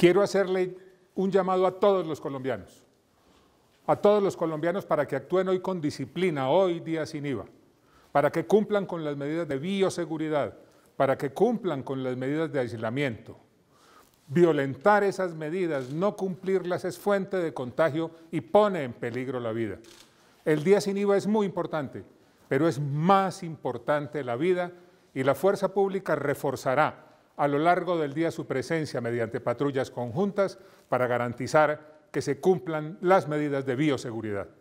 Quiero hacerle un llamado a todos los colombianos, a todos los colombianos para que actúen hoy con disciplina, hoy día sin IVA, para que cumplan con las medidas de bioseguridad, para que cumplan con las medidas de aislamiento. Violentar esas medidas, no cumplirlas es fuente de contagio y pone en peligro la vida. El día sin IVA es muy importante, pero es más importante la vida y la fuerza pública reforzará a lo largo del día su presencia mediante patrullas conjuntas para garantizar que se cumplan las medidas de bioseguridad.